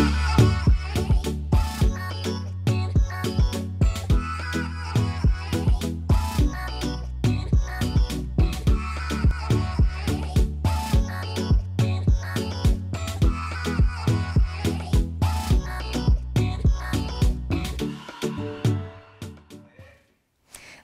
Bye.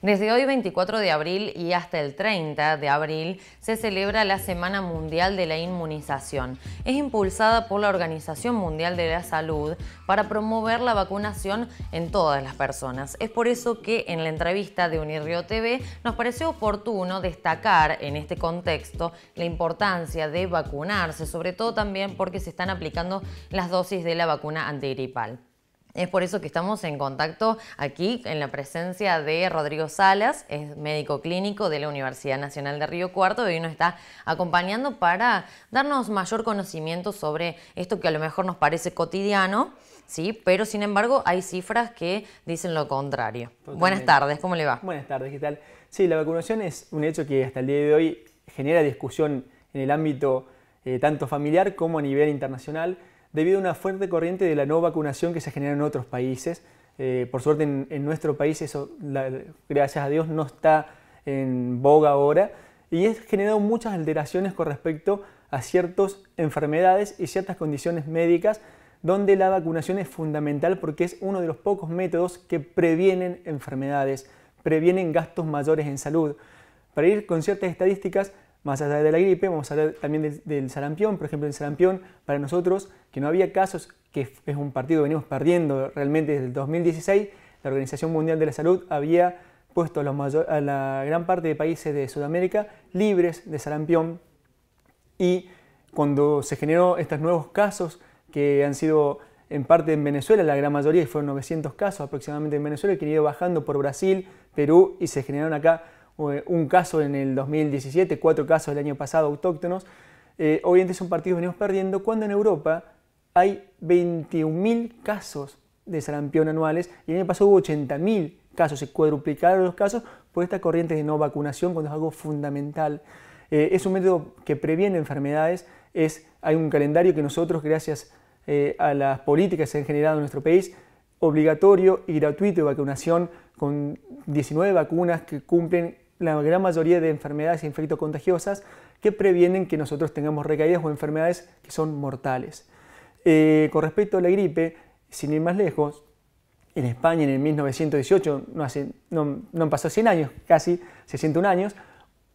Desde hoy 24 de abril y hasta el 30 de abril se celebra la Semana Mundial de la Inmunización. Es impulsada por la Organización Mundial de la Salud para promover la vacunación en todas las personas. Es por eso que en la entrevista de Unirio TV nos pareció oportuno destacar en este contexto la importancia de vacunarse, sobre todo también porque se están aplicando las dosis de la vacuna antigripal. Es por eso que estamos en contacto aquí en la presencia de Rodrigo Salas, es médico clínico de la Universidad Nacional de Río Cuarto y hoy nos está acompañando para darnos mayor conocimiento sobre esto que a lo mejor nos parece cotidiano, ¿sí? pero sin embargo hay cifras que dicen lo contrario. Buenas tardes, ¿cómo le va? Buenas tardes, ¿qué tal? Sí, la vacunación es un hecho que hasta el día de hoy genera discusión en el ámbito eh, tanto familiar como a nivel internacional debido a una fuerte corriente de la no vacunación que se genera en otros países. Eh, por suerte en, nuestro país eso, gracias a Dios, no está en boga ahora y es generado muchas alteraciones con respecto a ciertas enfermedades y ciertas condiciones médicas donde la vacunación es fundamental porque es uno de los pocos métodos que previenen enfermedades, previenen gastos mayores en salud. Para ir con ciertas estadísticas, más allá de la gripe, vamos a hablar también del, sarampión. Por ejemplo, el sarampión, para nosotros, que no había casos, que es un partido que venimos perdiendo realmente desde el 2016, la Organización Mundial de la Salud había puesto a, la gran parte de países de Sudamérica libres de sarampión y cuando se generó estos nuevos casos que han sido en parte en Venezuela, la gran mayoría, fueron 900 casos aproximadamente en Venezuela, que han ido bajando por Brasil, Perú y se generaron acá eh, un caso en el 2017, cuatro casos el año pasado autóctonos, eh, obviamente son partidos que venimos perdiendo, cuando en Europa hay 21.000 casos de sarampión anuales y el año pasado hubo 80.000 casos, se cuadruplicaron los casos por esta corriente de no vacunación cuando es algo fundamental. Eh, es un método que previene enfermedades, es, hay un calendario que nosotros, gracias eh, a las políticas que se han generado en nuestro país, obligatorio y gratuito de vacunación con 19 vacunas que cumplen la gran mayoría de enfermedades infectocontagiosas que previenen que nosotros tengamos recaídas o enfermedades que son mortales. Eh, con respecto a la gripe, sin ir más lejos, en España en el 1918, no, no han pasado 100 años, casi 61 años,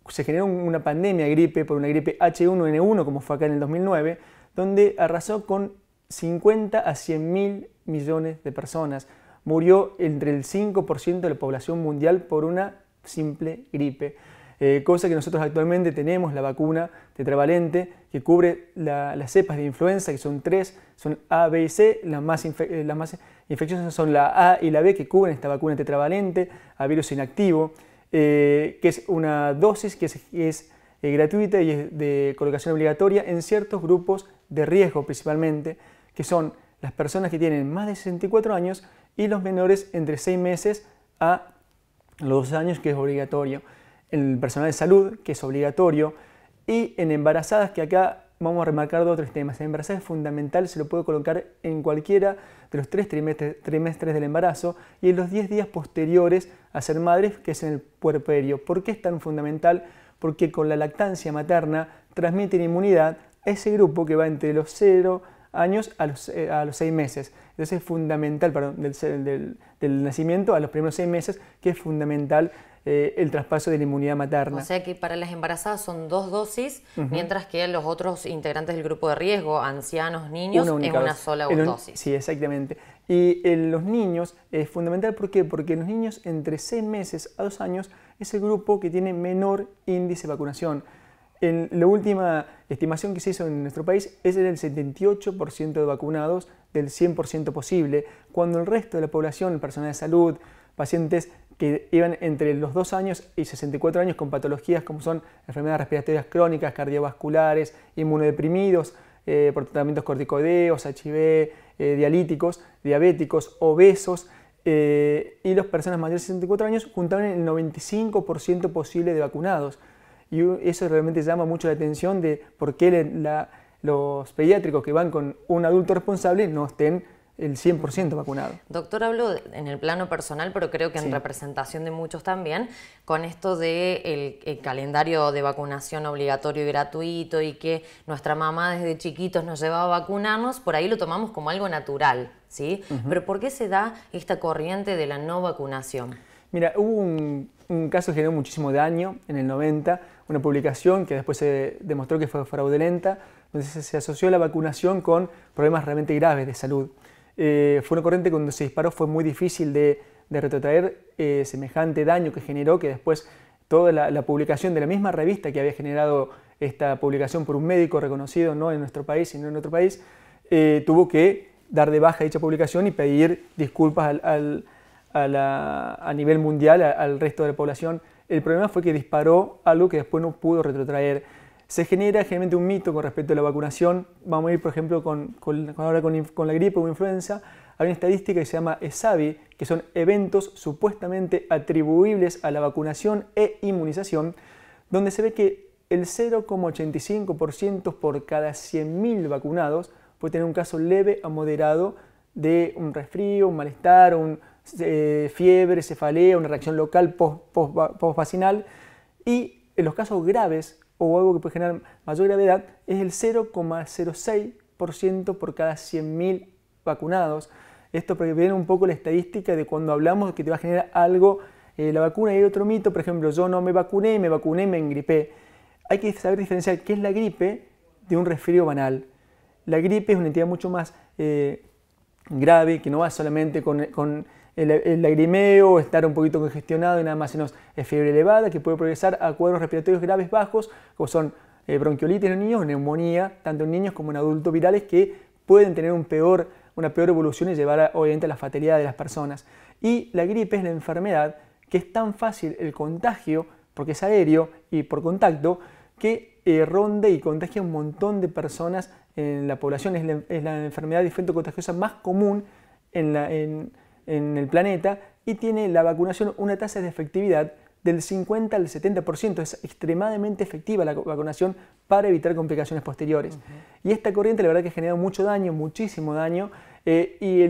se generó una pandemia de gripe por una gripe H1N1, como fue acá en el 2009, donde arrasó con 50 a 100 mil millones de personas. Murió entre el 5% de la población mundial por una simple gripe. Eh, cosa que nosotros actualmente tenemos la vacuna tetravalente que cubre las cepas de influenza, que son tres, son A, B y C. Las más, eh, más infecciosas son la A y la B que cubren esta vacuna tetravalente a virus inactivo, eh, que es una dosis que es, es gratuita y es de colocación obligatoria en ciertos grupos de riesgo principalmente, que son las personas que tienen más de 64 años y los menores entre 6 meses a los 12 años, que es obligatorio, el personal de salud, que es obligatorio, y en embarazadas, que acá vamos a remarcar dos o tres temas. En embarazadas es fundamental, se lo puede colocar en cualquiera de los tres trimestres, del embarazo y en los 10 días posteriores a ser madre que es en el puerperio. ¿Por qué es tan fundamental? Porque con la lactancia materna transmiten inmunidad a ese grupo que va entre los 0 años a los, eh, a los 6 meses. Entonces es fundamental, perdón, del, nacimiento a los primeros seis meses, que es fundamental eh, el traspaso de la inmunidad materna. O sea que para las embarazadas son dos dosis, mientras que los otros integrantes del grupo de riesgo, ancianos, niños, es una sola dosis. Sí, exactamente. Y en eh, los niños es fundamental, ¿por qué? Porque los niños entre seis meses a dos años es el grupo que tiene menor índice de vacunación. En la última estimación que se hizo en nuestro país es el 78% de vacunados del 100% posible, cuando el resto de la población, personal de salud, pacientes que iban entre los 2 años y 64 años con patologías como son enfermedades respiratorias crónicas, cardiovasculares, inmunodeprimidos, eh, por tratamientos corticoideos, HIV, eh, dialíticos, diabéticos, obesos, eh, y las personas mayores de 64 años juntaban el 95% posible de vacunados. Y eso realmente llama mucho la atención de por qué los pediátricos que van con un adulto responsable no estén el 100% vacunados. Doctor, hablo en el plano personal, pero creo que en representación de muchos también, con esto del de el calendario de vacunación obligatorio y gratuito y que nuestra mamá desde chiquitos nos llevaba a vacunarnos, por ahí lo tomamos como algo natural, ¿sí? Pero ¿por qué se da esta corriente de la no vacunación? Mira, hubo un un caso que generó muchísimo daño en el 90, una publicación que después se demostró que fue fraudulenta, donde se asoció la vacunación con problemas realmente graves de salud. Eh, fue una corriente que cuando se disparó fue muy difícil de, retrotraer eh, semejante daño que generó, que después toda la, publicación de la misma revista que había generado esta publicación por un médico reconocido, no en nuestro país, sino en otro país, eh, tuvo que dar de baja dicha publicación y pedir disculpas al a, nivel mundial, al resto de la población. El problema fue que disparó algo que después no pudo retrotraer. Se genera generalmente un mito con respecto a la vacunación. Vamos a ir, por ejemplo, con, ahora con, con, la gripe o influenza. Hay una estadística que se llama ESAVI, que son eventos supuestamente atribuibles a la vacunación e inmunización, donde se ve que el 0,85% por cada 100.000 vacunados puede tener un caso leve a moderado de un resfrío, un malestar, un, fiebre, cefalea, una reacción local post-vacinal. y en los casos graves, o algo que puede generar mayor gravedad, es el 0,06% por cada 100.000 vacunados. Esto porque viene un poco la estadística de cuando hablamos que te va a generar algo eh, la vacuna. Y hay otro mito, por ejemplo, yo no me vacuné, me vacuné, me engripé. Hay que saber diferenciar qué es la gripe de un resfriado banal. La gripe es una entidad mucho más eh, grave, que no va solamente con el, lagrimeo, estar un poquito congestionado y nada más, sino es eh, fiebre elevada que puede progresar a cuadros respiratorios graves bajos, como son eh, bronquiolitis en niños, neumonía, tanto en niños como en adultos virales, que pueden tener una peor evolución y llevar a, obviamente a la fatalidad de las personas. Y la gripe es la enfermedad que es tan fácil el contagio, porque es aéreo y por contacto, que eh, ronde y contagia un montón de personas en la población. Es la, enfermedad de contagiosa más común en la, en, en el planeta y tiene la vacunación una tasa de efectividad del 50 al 70%. Es extremadamente efectiva la vacunación para evitar complicaciones posteriores. Y esta corriente la verdad que ha generado mucho daño, muchísimo daño, eh, y,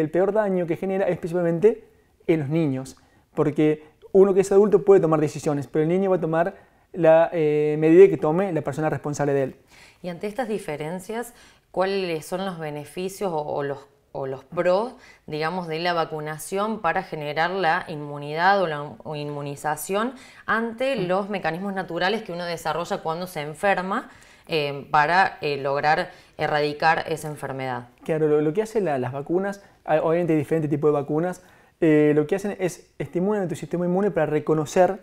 el, peor daño que genera es principalmente en los niños, porque uno que es adulto puede tomar decisiones, pero el niño va a tomar la eh, medida que tome la persona responsable de él. Y ante estas diferencias, ¿cuáles son los beneficios o, o los o los pros, digamos, de la vacunación para generar la inmunidad o la inmunización ante mm. los mecanismos naturales que uno desarrolla cuando se enferma eh, para eh, lograr erradicar esa enfermedad. Claro, lo, que hacen las vacunas, ah, obviamente hay diferentes tipos de vacunas, eh, lo que hacen es estimular a tu sistema inmune para reconocer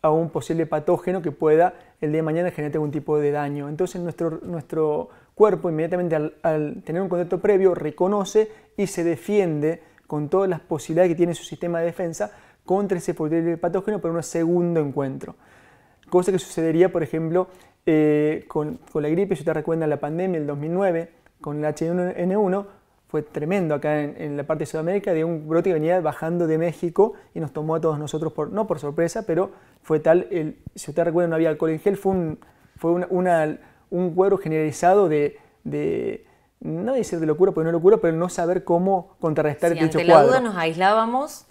a un posible patógeno que pueda el día de mañana generar algún tipo de daño. Entonces nuestro, nuestro cuerpo inmediatamente al, tener un contacto previo reconoce y se defiende con todas las posibilidades que tiene su sistema de defensa contra ese posible patógeno por un segundo encuentro. Cosa que sucedería, por ejemplo, eh, con, con, la gripe, si usted recuerda la pandemia del 2009, con el H1N1, fue tremendo acá en, la parte de Sudamérica, de un brote que venía bajando de México y nos tomó a todos nosotros, por, no por sorpresa, pero fue tal, el, si usted recuerda no había alcohol en gel, fue, un, fue una un cuadro generalizado de, no decir de locura, porque no locura, pero no saber cómo contrarrestar el dicho ante la duda nos aislábamos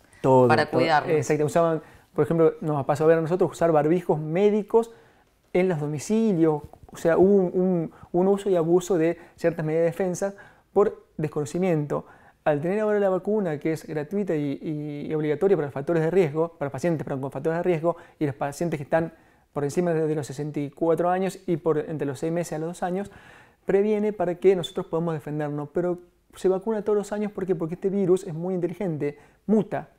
para cuidarnos. Exacto, usaban, por ejemplo, nos pasó a ver a nosotros usar barbijos médicos en los domicilios, o sea, hubo un, uso y abuso de ciertas medidas de defensa por desconocimiento. Al tener ahora la vacuna, que es gratuita y, obligatoria para los factores de riesgo, para pacientes con factores de riesgo y los pacientes que están por encima de los 64 años y por entre los 6 meses a los 2 años, previene para que nosotros podamos defendernos. Pero se vacuna todos los años porque porque este virus es muy inteligente, muta,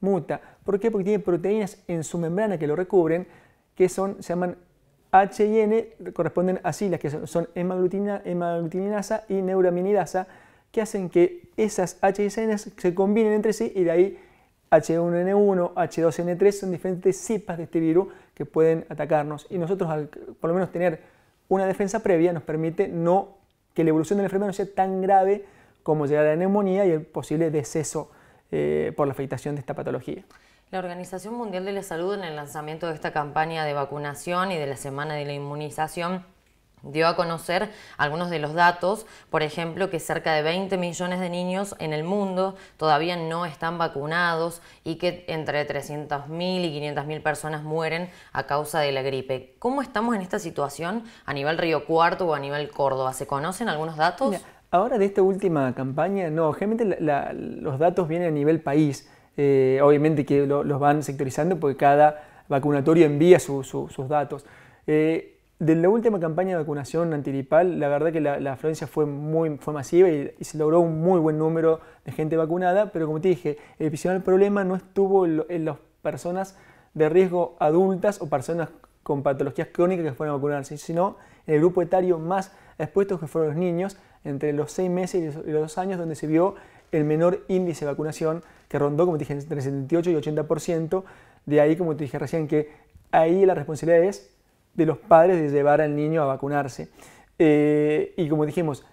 muta. ¿Por qué? Porque tiene proteínas en su membrana que lo recubren, que son, se llaman H y N, corresponden a las que son, hemaglutina, y neuraminidasa, que hacen que esas H y N se combinen entre sí y de ahí H1N1, H2N3 son diferentes cepas de este virus que pueden atacarnos y nosotros al por lo menos tener una defensa previa nos permite no que la evolución de la enfermedad no sea tan grave como llegar a la neumonía y el posible deceso eh, por la afectación de esta patología. La Organización Mundial de la Salud en el lanzamiento de esta campaña de vacunación y de la Semana de la Inmunización dio a conocer algunos de los datos, por ejemplo, que cerca de 20 millones de niños en el mundo todavía no están vacunados y que entre 300.000 y 500.000 personas mueren a causa de la gripe. ¿Cómo estamos en esta situación a nivel Río Cuarto o a nivel Córdoba? ¿Se conocen algunos datos? ahora de esta última campaña, no, generalmente los datos vienen a nivel país. Eh, obviamente que los van sectorizando porque cada vacunatorio envía sus datos. Eh, de la última campaña de vacunación antiripal, la verdad que la, afluencia fue, muy, fue masiva y, se logró un muy buen número de gente vacunada, pero como te dije, el principal problema no estuvo en, las personas de riesgo adultas o personas con patologías crónicas que fueron a vacunarse, sino en el grupo etario más expuesto que fueron los niños, entre los seis meses y los dos años, donde se vio el menor índice de vacunación, que rondó, como te dije, entre 78 y 80%, de ahí, como te dije recién, que ahí la responsabilidad es de los padres de llevar al niño a vacunarse. Eh, y como dijimos,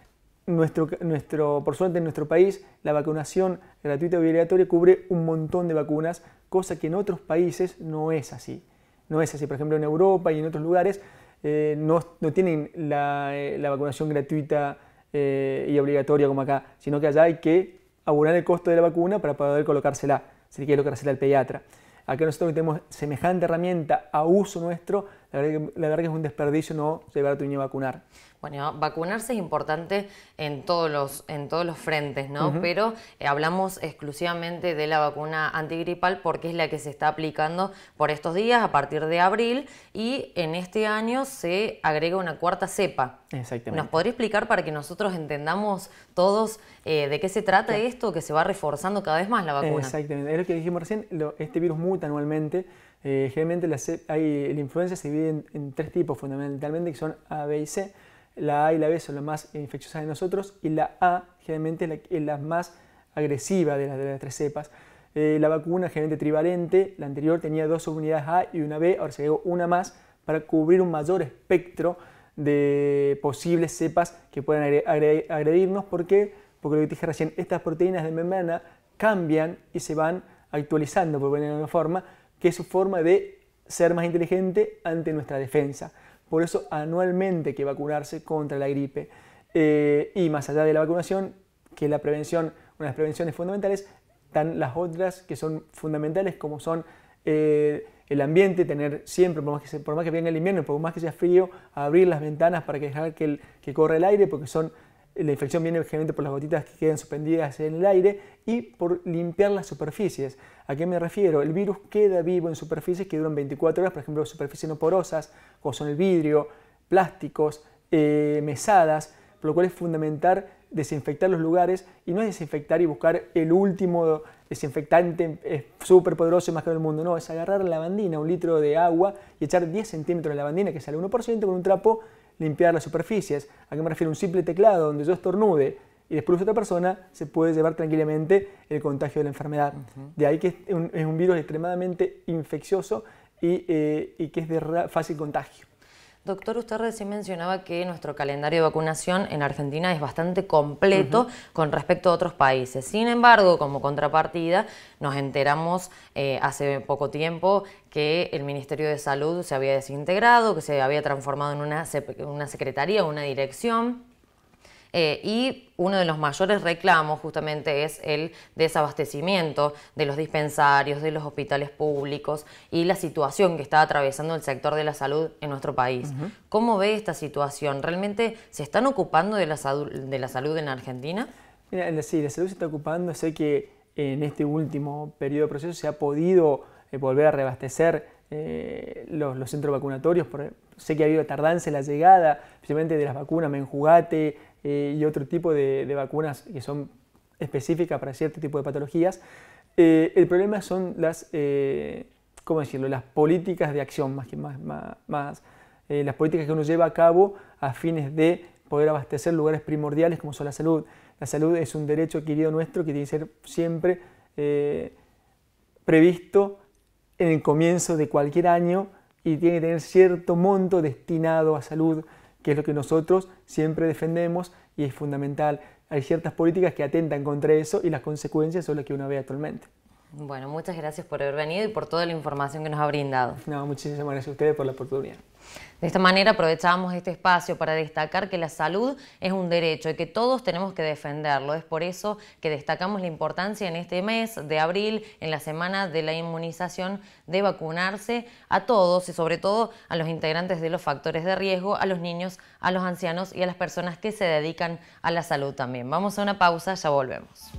nuestro, por suerte en nuestro país la vacunación gratuita y obligatoria cubre un montón de vacunas, cosa que en otros países no es así. No es así, por ejemplo en Europa y en otros lugares eh, no, tienen la, eh, la vacunación gratuita y obligatoria como acá, sino que allá hay que abonar el costo de la vacuna para poder colocársela, si quiere colocársela al pediatra. Acá nosotros tenemos semejante herramienta a uso nuestro la verdad, que, que es un desperdicio no llevar a tu niño a vacunar. Bueno, vacunarse es importante en todos los, en todos los frentes, ¿no? Pero eh, hablamos exclusivamente de la vacuna antigripal porque es la que se está aplicando por estos días a partir de abril y en este año se agrega una cuarta cepa. Exactamente. ¿Nos podría explicar para que nosotros entendamos todos eh, de qué se trata esto, que se va reforzando cada vez más la vacuna? Exactamente, es lo que dijimos recién, este virus muta anualmente eh, generalmente la influenza se divide en, tres tipos fundamentalmente, que son A, B y C. La A y la B son las más infecciosas de nosotros y la A generalmente es la, más agresiva de las, tres cepas. Eh, la vacuna generalmente trivalente, la anterior tenía dos subunidades A y una B, ahora se agregó una más para cubrir un mayor espectro de posibles cepas que puedan agredirnos. ¿Por qué? Porque lo que dije recién, estas proteínas de membrana cambian y se van actualizando, por poner de una forma, que es su forma de ser más inteligente ante nuestra defensa. Por eso anualmente hay que vacunarse contra la gripe. Eh, y más allá de la vacunación, que la prevención, una de las prevenciones fundamentales, están las otras que son fundamentales como son eh, el ambiente, tener siempre, por más, que venga el invierno, por más que sea frío, abrir las ventanas para que dejar que corra el aire, porque son la infección viene generalmente por las gotitas que quedan suspendidas en el aire y por limpiar las superficies. ¿A qué me refiero? El virus queda vivo en superficies que duran 24 horas, por ejemplo, superficies no porosas, como son el vidrio, plásticos, eh, mesadas, por lo cual es fundamental desinfectar los lugares y no es desinfectar y buscar el último desinfectante súper poderoso y más que del mundo, no, es agarrar la lavandina, un litro de agua y echar 10 centímetros de lavandina, que sale 1%, con un trapo limpiar las superficies. ¿A qué me refiero? Un simple teclado donde yo estornude y después otra persona, se puede llevar tranquilamente el contagio de la enfermedad. De ahí que es un, virus extremadamente infeccioso y eh, que es de fácil contagio. Doctor, usted recién mencionaba que nuestro calendario de vacunación en Argentina es bastante completo con respecto a otros países. Sin embargo, como contrapartida, nos enteramos eh, hace poco tiempo que el Ministerio de Salud se había desintegrado, que se había transformado en una, una secretaría, una dirección. Eh, y uno de los mayores reclamos justamente es el desabastecimiento de los dispensarios, de los hospitales públicos y la situación que está atravesando el sector de la salud en nuestro país. ¿Cómo ve esta situación? ¿Realmente se están ocupando de la, salud en Argentina? Mira, sí, la salud se está ocupando. Sé que eh, en este último periodo de proceso se ha podido eh, volver a reabastecer los, centros vacunatorios. Por, sé que ha habido tardanza en la llegada, especialmente de las vacunas, menjugate, eh, y otro tipo de, vacunas que son específicas para cierto tipo de patologías. Eh, el problema son las, eh, ¿cómo decirlo? las políticas de acción, más que más, las políticas que uno lleva a cabo a fines de poder abastecer lugares primordiales como son la salud. La salud es un derecho adquirido nuestro que tiene que ser siempre previsto en el comienzo de cualquier año y tiene que tener cierto monto destinado a salud que es lo que nosotros siempre defendemos y es fundamental. Hay ciertas políticas que atentan contra eso y las consecuencias son las que uno ve actualmente. Bueno, muchas gracias por haber venido y por toda la información que nos ha brindado. No, muchísimas gracias a ustedes por la oportunidad. De esta manera aprovechamos este espacio para destacar que la salud es un derecho y que todos tenemos que defenderlo. Es por eso que destacamos la importancia en este mes de abril, en la semana de la inmunización, de vacunarse a todos y sobre todo a los integrantes de los factores de riesgo, a los niños, a los ancianos y a las personas que se dedican a la salud también. Vamos a una pausa, ya volvemos.